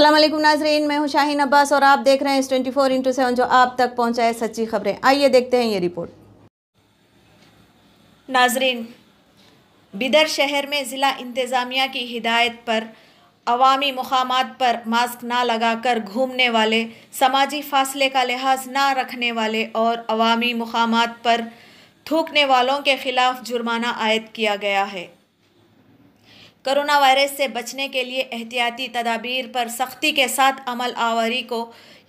असलम नाजरीन मैं हूं शाहीन अब्बास और आप देख रहे हैं ट्वेंटी फोर इंटू सेवन जो आप तक पहुंचाए सच्ची खबरें आइए देखते हैं ये रिपोर्ट नाजरीन बिदर शहर में ज़िला इंतज़ामिया की हिदायत पर अवामी मकाम पर मास्क ना लगाकर घूमने वाले समाजी फासले का लिहाज ना रखने वाले और अवामी मकाम पर थूकने वालों के ख़िलाफ़ जुर्माना आयद किया गया है कोरोना वायरस से बचने के लिए एहतियाती तदाबीर पर सख्ती के साथ अमल आवरी को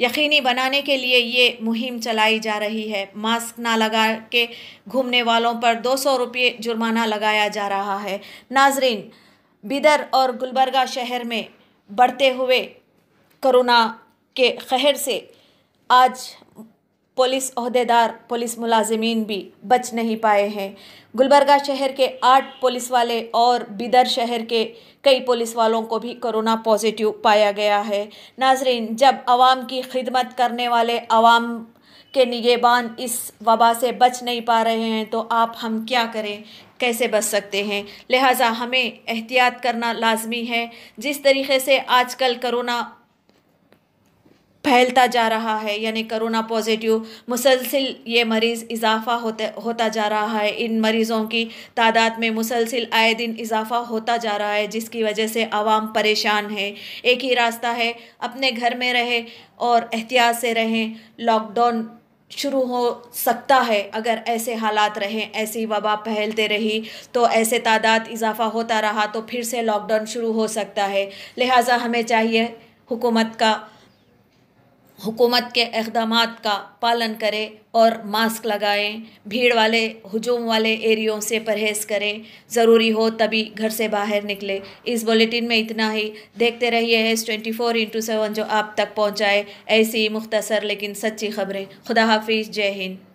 यकीनी बनाने के लिए ये मुहिम चलाई जा रही है मास्क ना लगा के घूमने वालों पर दो सौ रुपये जुर्माना लगाया जा रहा है नाजरीन बिदर और गुलबर्गा शहर में बढ़ते हुए कोरोना के कहर से आज पुलिस अहदेदार पुलिस मुलाजमीन भी बच नहीं पाए हैं गुलबर्गा शहर के आठ पुलिस वाले और बिदर शहर के कई पुलिस वालों को भी कोरोना पॉजिटिव पाया गया है नाजरीन जब आवाम की खिदमत करने वाले आवाम के निगेबान इस वबा से बच नहीं पा रहे हैं तो आप हम क्या करें कैसे बच सकते हैं लिहाजा हमें एहतियात करना लाजमी है जिस तरीके से आजकल करोना फैलता जा रहा है यानी करोना पॉजिटिव मुसलसिल ये मरीज़ इजाफ़ा होते होता जा रहा है इन मरीज़ों की तादाद में मुसलसिल आए दिन इजाफ़ा होता जा रहा है जिसकी वजह से आवाम परेशान है एक ही रास्ता है अपने घर में रहें और एहतियात से रहें लॉकडाउन शुरू हो सकता है अगर ऐसे हालात रहें ऐसी वबा फैलते रही तो ऐसे तादाद इजाफ़ा होता रहा तो फिर से लॉकडाउन शुरू हो सकता है लिहाजा हमें चाहिए हुकूमत का हुकूमत के अकदाम का पालन करें और मास्क लगाएं भीड़ वाले हजूम वाले एरियो से परहेज़ करें ज़रूरी हो तभी घर से बाहर निकले इस बुलेटिन में इतना ही देखते रहिए S twenty four into seven जो आप तक पहुँचाए ऐसी मुख्तसर लेकिन सच्ची खबरें खुदा हाफिज़ जय हिंद